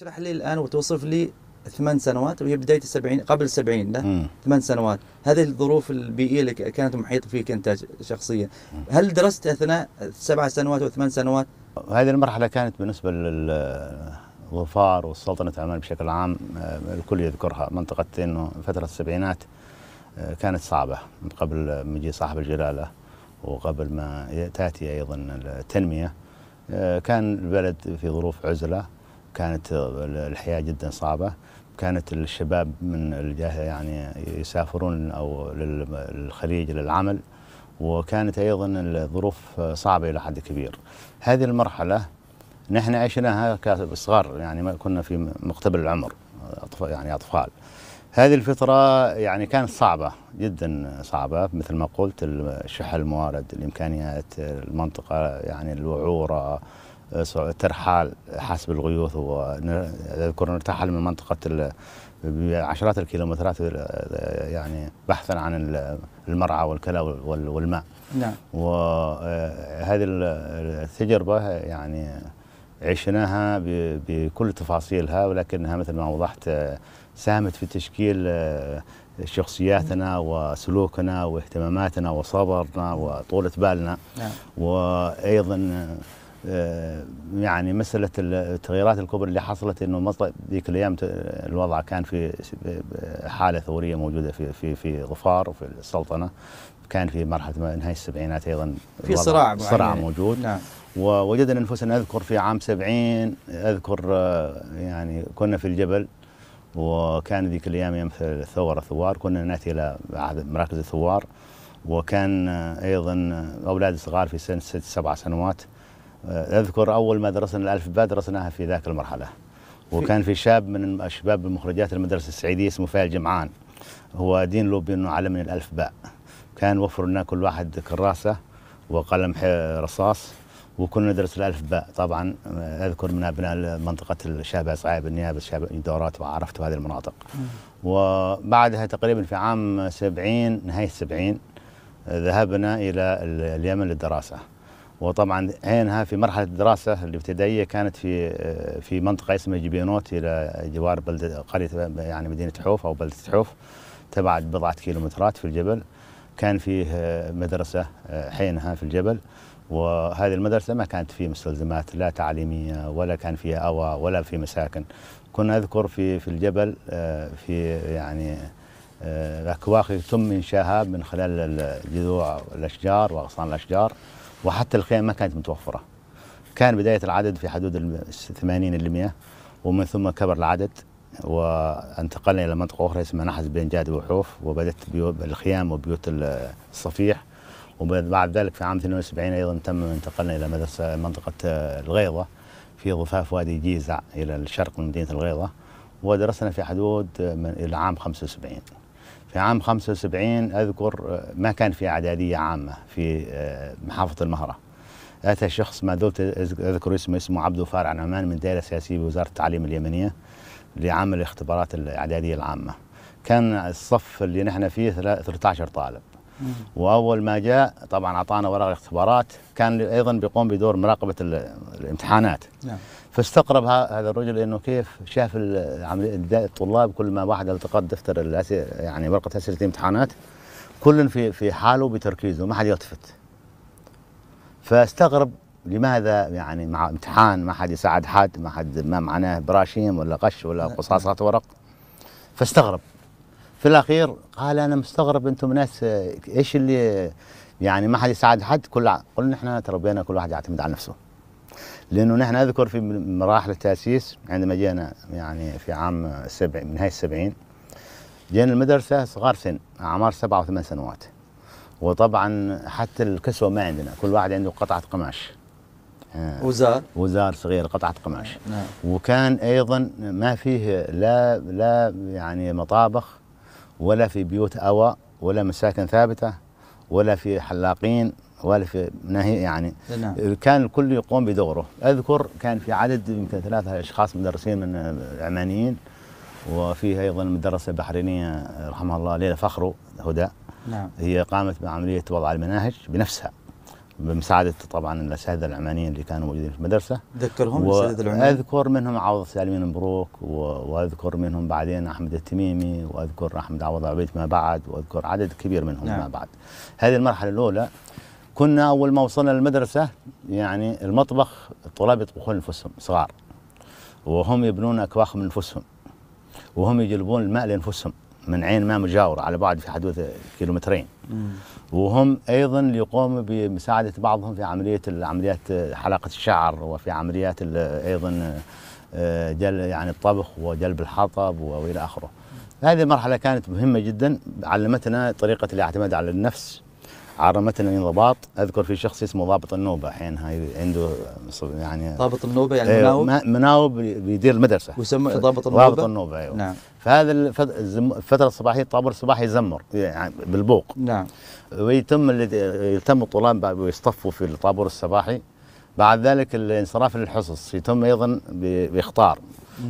اشرح لي الان وتوصف لي ثمان سنوات وهي بدايه السبعين قبل السبعين لا ثمان سنوات هذه الظروف البيئيه اللي كانت محيطه فيك انت شخصيا هل درست اثناء سبع سنوات وثمان سنوات؟ هذه المرحله كانت بالنسبه للظفار والسلطنه عمان بشكل عام آه، الكل يذكرها منطقه انه فتره السبعينات آه، كانت صعبه من قبل مجيء صاحب الجلاله وقبل ما تاتي ايضا التنميه آه، كان البلد في ظروف عزله كانت الحياه جدا صعبه كانت الشباب من الجاهليه يعني يسافرون او للخليج للعمل وكانت ايضا الظروف صعبه الى حد كبير. هذه المرحله نحن عشناها كصغار يعني كنا في مقتبل العمر يعني اطفال. هذه الفترة يعني كانت صعبة جدا صعبة مثل ما قلت شح الموارد الإمكانيات المنطقة يعني الوعورة آه، ترحال حسب الغيوث واذكر نرتحل من منطقه بعشرات الكيلومترات آه، يعني بحثا عن المرعى والكلى والماء نعم وهذه آه، التجربه يعني عشناها بكل تفاصيلها ولكنها مثل ما وضحت ساهمت في تشكيل شخصياتنا نعم. وسلوكنا واهتماماتنا وصبرنا وطولة بالنا نعم. وأيضا آه، يعني مسألة التغييرات الكبرى اللي حصلت انه مصر ذيك الايام الوضع كان في حالة ثورية موجودة في في في غفار وفي السلطنة كان في مرحلة نهاية السبعينات ايضا في صراع صراع موجود نعم ووجدنا انفسنا اذكر في عام 70 اذكر آه، يعني كنا في الجبل وكان ذيك الايام يوم الثوره ثوار كنا ناتي الى مراكز الثوار وكان آه، ايضا اولاد صغار في سن ست سبع سنوات آه، أذكر أول ما درسنا الألفباء درسناها في ذاك المرحلة وكان في شاب من شباب مخرجات المدرسة السعيدية اسمه فايل جمعان هو دين له بأنه الالف الألفباء كان وفر لنا كل واحد كراسة وقلم رصاص وكنا ندرس الألفباء طبعا آه، أذكر من أبناء منطقة الشابة صعيب النيابة الشاب دورات وعرفت هذه المناطق وبعدها تقريبا في عام 70 نهاية 70 آه، ذهبنا إلى اليمن للدراسة وطبعا عينها في مرحله الدراسه الابتدائيه كانت في في منطقه اسمها جبينوت الى جوار بلده قريه يعني مدينه حوف او بلده حوف تبعد بضعه كيلومترات في الجبل كان فيه آه، مدرسه آه، حينها في الجبل وهذه المدرسة ما كانت فيه مستلزمات لا تعليمية ولا كان فيها أوى ولا في مساكن كنا أذكر في في الجبل آه، في يعني أكواخ تم انشاها من خلال جذوع الأشجار وأغصان الأشجار وحتى الخيام ما كانت متوفرة كان بداية العدد في حدود ال 80 100 ومن ثم كبر العدد وانتقلنا إلى منطقة أخرى اسمها نحز بين جاد وحوف وبدأت الخيام وبيوت الصفيح وبعد ذلك في عام 72 أيضا تم انتقلنا إلى مدرسة منطقة الغيضة في ضفاف وادي جيزع إلى الشرق من مدينة الغيضة ودرسنا في حدود من العام 75 في عام 75 أذكر آه، ما كان في إعدادية عامة في آه، محافظة المهرة أتى شخص ما زلت أذكر اسمه اسمه عبد فارع نعمان من دائرة سياسية بوزارة التعليم اليمنية لعمل الاختبارات الإعدادية العامة كان الصف اللي نحن فيه 13 طالب واول ما جاء طبعا اعطانا ورق الاختبارات كان ايضا بيقوم بدور مراقبه الامتحانات نعم. فاستغرب هذا الرجل انه كيف شاف الطلاب كل ما واحد التقط دفتر يعني ورقه اسئله الامتحانات كل في في حاله بتركيزه ما حد يلتفت فاستغرب لماذا يعني مع امتحان ما حد يساعد حد ما حد ما معناه براشيم ولا قش ولا نعم. قصاصات ورق فاستغرب في الاخير قال انا مستغرب انتم ناس ايش اللي يعني ما حد يساعد حد كل قلنا احنا تربينا كل واحد يعتمد على نفسه لانه نحن اذكر في مراحل التاسيس عندما جينا يعني في عام سبع من هاي السبعين جينا المدرسه صغار سن اعمار سبعة وثمان سنوات وطبعا حتى الكسوه ما عندنا كل واحد عنده قطعه قماش آه، وزار وزار صغير قطعه قماش نعم. وكان ايضا ما فيه لا لا يعني مطابخ ولا في بيوت أوى ولا مساكن ثابتة ولا في حلاقين ولا في نهي يعني نعم. كان الكل يقوم بدوره أذكر كان في عدد يمكن ثلاثة أشخاص مدرسين من عمانيين وفيه أيضا مدرسة بحرينية رحمها الله ليلى فخرو هدى نعم. هي قامت بعملية وضع المناهج بنفسها بمساعده طبعا الاساتذه العمانيين اللي كانوا موجودين في المدرسه تذكرهم الاساتذه العمانيين؟ اذكر منهم عوض سالمين مبروك واذكر منهم بعدين احمد التميمي واذكر احمد عوض عبيد ما بعد واذكر عدد كبير منهم نعم. ما بعد. هذه المرحله الاولى كنا اول ما وصلنا للمدرسه يعني المطبخ الطلاب يطبخون لانفسهم صغار وهم يبنون اكواخ من انفسهم وهم يجلبون الماء لانفسهم من عين ما مجاورة على بعد في حدود كيلومترين وهم أيضا يقوم بمساعدة بعضهم في عملية عمليات حلقة الشعر وفي عمليات أيضا آه، جل يعني الطبخ وجلب الحطب وإلى آخره هذه المرحلة كانت مهمة جدا علمتنا طريقة الاعتماد على النفس عرمتنا الانضباط اذكر في شخص اسمه ضابط النوبه الحين هاي عنده يعني ضابط النوبه يعني إيه، مناوب مناوب بيدير المدرسه ويسمى ضابط النوبه ضابط النوبه ايوه نعم فهذا الفتره الصباحيه الطابور الصباحي يزمر يعني بالبوق نعم ويتم يلتم الطلاب ويصطفوا في الطابور الصباحي بعد ذلك الانصراف للحصص يتم ايضا بيختار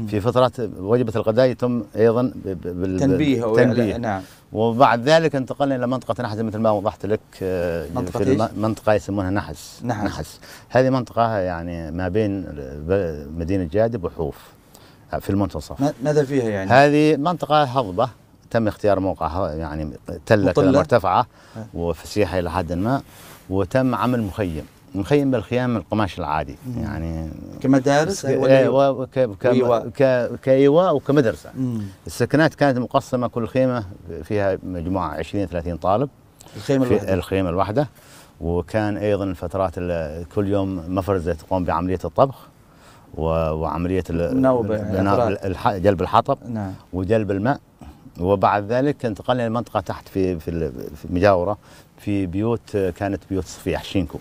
في فترات وجبه الغداء يتم ايضا بالتنبيه او تنبيه. نعم وبعد ذلك انتقلنا الى منطقه نحس مثل ما وضحت لك آه، منطقه في إيش؟ منطقه يسمونها نحس نحس, نحس. هذه منطقه يعني ما بين مدينه جادب وحوف آه، في المنتصف ماذا فيها يعني؟ هذه منطقه هضبه تم اختيار موقعها يعني تله مرتفعه وفسيحه الى حد ما وتم عمل مخيم نخيم بالخيام القماش العادي يعني كمدارس إيه، كايواء وكمدرسه السكنات كانت مقسمه كل خيمه فيها مجموعه 20 30 طالب الخيمه الواحده الخيمه الواحده وكان ايضا فترات كل يوم مفرزه تقوم بعمليه الطبخ وعمليه جلب الحطب نعم. وجلب الماء وبعد ذلك انتقلنا لمنطقه تحت في في المجاوره في بيوت كانت بيوت صفيح شينكو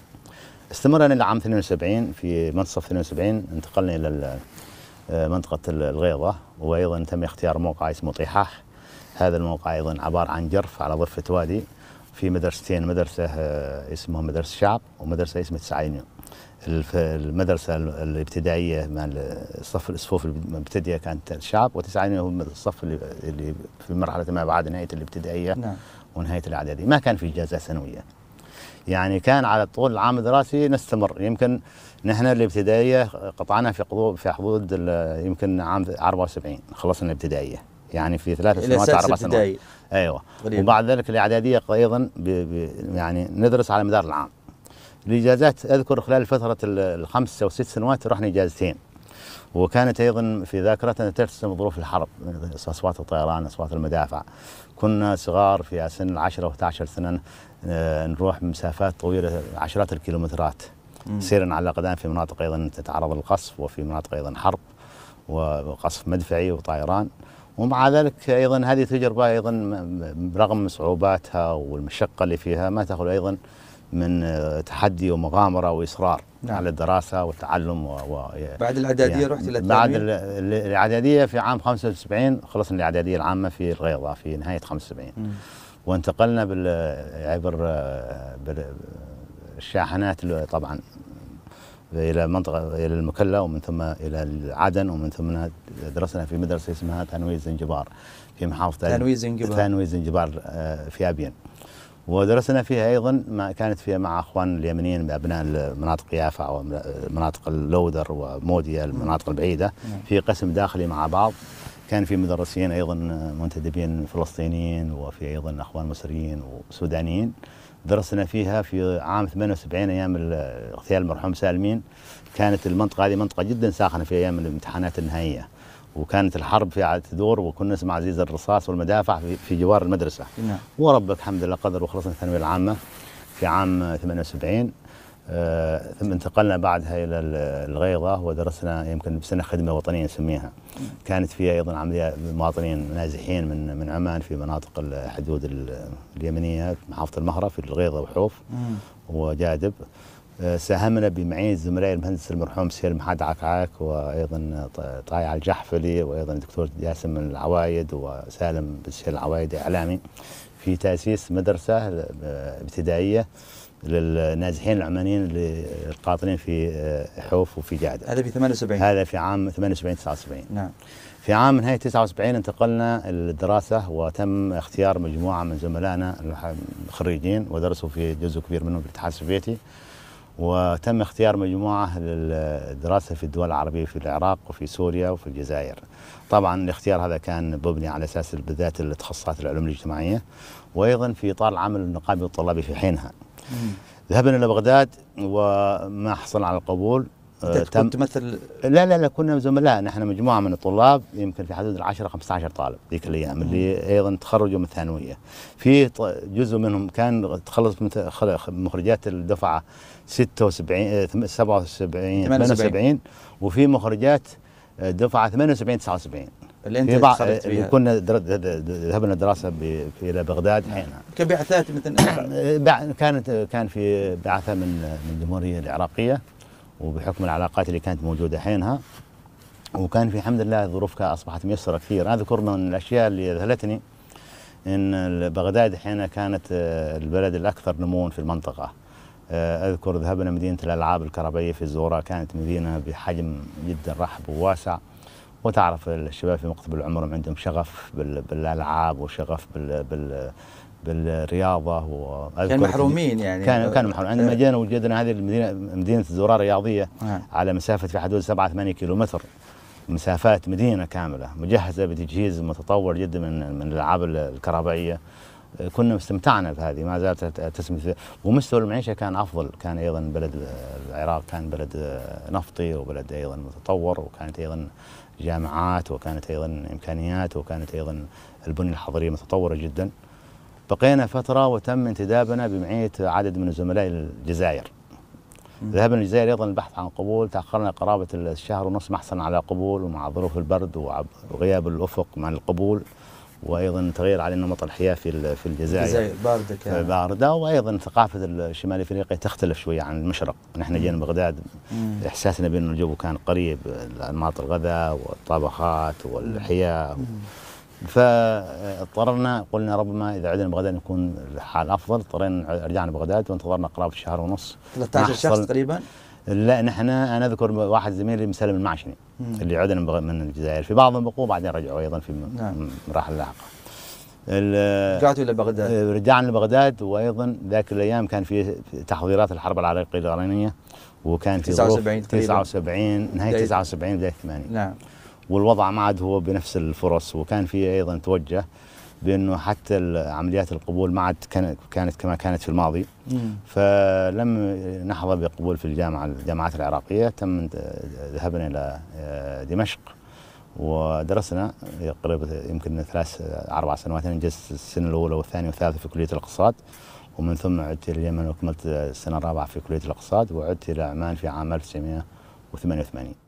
استمرنا الى عام 72 في منتصف 72 انتقلنا الى آه، منطقه الغيضه وايضا تم اختيار موقع اسمه طيحاح هذا الموقع ايضا عباره عن جرف على ضفه وادي في مدرستين مدرسه آه، اسمها مدرسه شعب ومدرسه اسمها تسعينيو المدرسة الابتدائية مع الصف الصفوف المبتدئة كانت الشعب وتسعينيو هو الصف اللي في مرحلة ما بعد نهاية الابتدائية نعم. ونهاية الاعداديه ما كان في إجازة سنوية يعني كان على طول العام الدراسي نستمر يمكن نحن الابتدائيه قطعنا في حدود في حدود يمكن عام 74 خلصنا الابتدائيه يعني في ثلاث سنوات اربع سنوات ايوه غريب. وبعد ذلك الاعداديه ايضا بي بي يعني ندرس على مدار العام الاجازات اذكر خلال فتره الخمس او ست سنوات رحنا اجازتين وكانت أيضا في ذاكرتنا ترسم ظروف الحرب أصوات الطيران أصوات المدافع كنا صغار في سن 10 و 11 سنة نروح مسافات طويلة عشرات الكيلومترات سيرا على الأقدام في مناطق أيضا تتعرض للقصف وفي مناطق أيضا حرب وقصف مدفعي وطيران ومع ذلك ايضا هذه تجربه ايضا برغم صعوباتها والمشقه اللي فيها ما تخلو ايضا من آه، تحدي ومغامره واصرار نعم. على الدراسه والتعلم و, و بعد الاعداديه يعني رحت الى بعد الاعداديه في عام 75 خلصنا الاعداديه العامه في الغيضه في نهايه 75 مم. وانتقلنا بال عبر آه، الشاحنات طبعا الى منطقه الى المكلا ومن ثم الى عدن ومن ثم درسنا في مدرسه اسمها ثانويه زنجبار في محافظه ثانويه زنجبار ثانويه زنجبار آه، في ابين ودرسنا فيها ايضا ما كانت فيها مع اخوان اليمنيين ابناء مناطق يافا ومناطق اللودر وموديا المناطق البعيده نعم. في قسم داخلي مع بعض كان في مدرسين ايضا منتدبين فلسطينيين وفي ايضا اخوان مصريين وسودانيين درسنا فيها في عام 78 ايام اغتيال المرحوم سالمين كانت المنطقه هذه منطقه جدا ساخنه في ايام الامتحانات النهائيه وكانت الحرب في عاد تدور وكنا نسمع عزيز الرصاص والمدافع في, في جوار المدرسة نعم. وربك الحمد لله قدر وخلصنا الثانوية العامة في عام 78 آه ثم انتقلنا بعدها إلى الغيضة ودرسنا يمكن بسنة خدمة وطنية نسميها كانت فيها أيضا عملية مواطنين نازحين من من عمان في مناطق الحدود اليمنية محافظة المهرة في الغيضة وحوف مم. نعم. وجادب ساهمنا بمعين الزملاء المهندس المرحوم سير محمد عكعاك وايضا طايع الجحفلي وايضا الدكتور ياسم العوايد وسالم بشير العوايد اعلامي في تاسيس مدرسه ابتدائيه للنازحين العمانيين القاطنين في آه، حوف وفي جاده هذا في 78 هذا في عام 78 79 نعم في عام نهاية 79 انتقلنا للدراسة وتم اختيار مجموعة من زملائنا الخريجين ودرسوا في جزء كبير منهم في الاتحاد السوفيتي وتم اختيار مجموعة للدراسة في الدول العربية في العراق وفي سوريا وفي الجزائر طبعا الاختيار هذا كان مبني على أساس بالذات التخصصات العلوم الاجتماعية وأيضا في إطار العمل النقابي الطلابي في حينها ذهبنا إلى بغداد وما حصل على القبول انت كنت تمثل لا لا لا كنا زملاء نحن مجموعه من الطلاب يمكن في حدود ال 10 15 طالب ذيك الايام اللي ايضا تخرجوا من الثانويه في جزء منهم كان تخلص من مخرجات الدفعه 76 77 78 وفي مخرجات آه، دفعه 78 79 اللي انت بع... فيها آه، كنا ذهبنا دراسه الى بغداد نعم. حينها كبعثات مثل آه، كانت كان في بعثه من من الجمهوريه العراقيه وبحكم العلاقات اللي كانت موجودة حينها وكان في الحمد لله الظروف أصبحت ميسرة كثير أنا أذكر من الأشياء اللي أذهلتني إن بغداد حينها كانت آه، البلد الأكثر نموا في المنطقة آه، أذكر ذهبنا مدينة الألعاب الكهربائية في الزورة كانت مدينة بحجم جدا رحب وواسع وتعرف الشباب في مقتبل العمر عندهم شغف بالألعاب وشغف بال بالرياضه و كانوا محرومين يعني كانوا كانوا محرومين عندما جينا وجدنا هذه المدينه مدينه الزرار الرياضيه آه. نعم. على مسافه في حدود 7 8 كيلومتر مسافات مدينه كامله مجهزه بتجهيز متطور جدا من من الالعاب الكهربائيه كنا استمتعنا بهذه ما زالت تسمى ومستوى المعيشه كان افضل كان ايضا بلد العراق كان بلد نفطي وبلد ايضا متطور وكانت ايضا جامعات وكانت ايضا امكانيات وكانت ايضا البنيه الحضريه متطوره جدا بقينا فترة وتم انتدابنا بمعية عدد من الزملاء الجزائر ذهبنا للجزائر أيضا للبحث عن قبول تأخرنا قرابة الشهر ما محصنا على قبول ومع ظروف البرد وغياب الأفق مع القبول وايضا تغير علينا نمط الحياه في في الجزائر الجزائر بارده كانت بارده وايضا ثقافه شمال افريقيا تختلف شويه عن المشرق، نحن جينا بغداد احساسنا بانه الجو كان قريب انماط الغذاء والطبخات والحياه فاضطررنا قلنا ربما اذا عدنا بغداد يكون الحال افضل اضطرينا رجعنا بغداد وانتظرنا قرابه شهر ونص 13 شخص تقريبا لا نحن انا اذكر واحد زميلي مسلم المعشني اللي عدنا من الجزائر في بعضهم بقوا بعدين رجعوا ايضا في نعم. مراحل لاحقه رجعتوا الى بغداد آه، رجعنا لبغداد وايضا ذاك الايام كان في تحضيرات الحرب العراقيه الايرانيه وكان في 79 79 نهايه 79 بدايه 80 نعم والوضع ما عاد هو بنفس الفرص وكان في ايضا توجه بانه حتى عمليات القبول ما عاد كانت كما كانت في الماضي مم. فلم نحظى بقبول في الجامعه الجامعات العراقيه تم ذهبنا الى آه، دمشق ودرسنا قريب يمكن ثلاث اربع سنوات انجزت يعني السنه الاولى والثانيه والثالثه في كليه الاقتصاد ومن ثم عدت الى اليمن وكملت السنه الرابعه في كليه الاقتصاد وعدت الى عمان في عام 1988